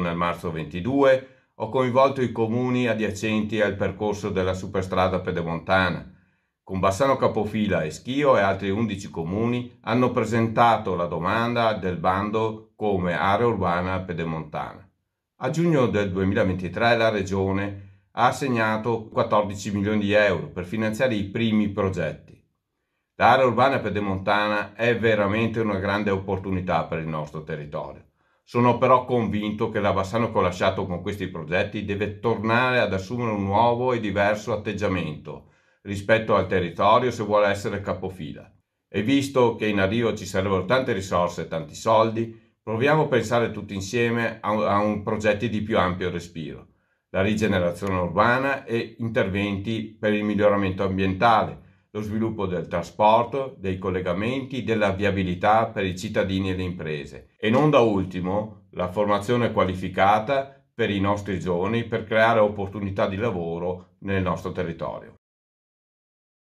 nel marzo 22, ho coinvolto i comuni adiacenti al percorso della superstrada pedemontana. Con Bassano Capofila e Schio e altri 11 comuni hanno presentato la domanda del bando come area urbana pedemontana. A giugno del 2023 la Regione ha assegnato 14 milioni di euro per finanziare i primi progetti. L'area urbana pedemontana è veramente una grande opportunità per il nostro territorio sono però convinto che la Bassano che ho lasciato con questi progetti deve tornare ad assumere un nuovo e diverso atteggiamento rispetto al territorio se vuole essere capofila. E visto che in arrivo ci servono tante risorse e tanti soldi, proviamo a pensare tutti insieme a, un, a un progetti di più ampio respiro, la rigenerazione urbana e interventi per il miglioramento ambientale, lo sviluppo del trasporto, dei collegamenti, della viabilità per i cittadini e le imprese e non da ultimo la formazione qualificata per i nostri giovani per creare opportunità di lavoro nel nostro territorio.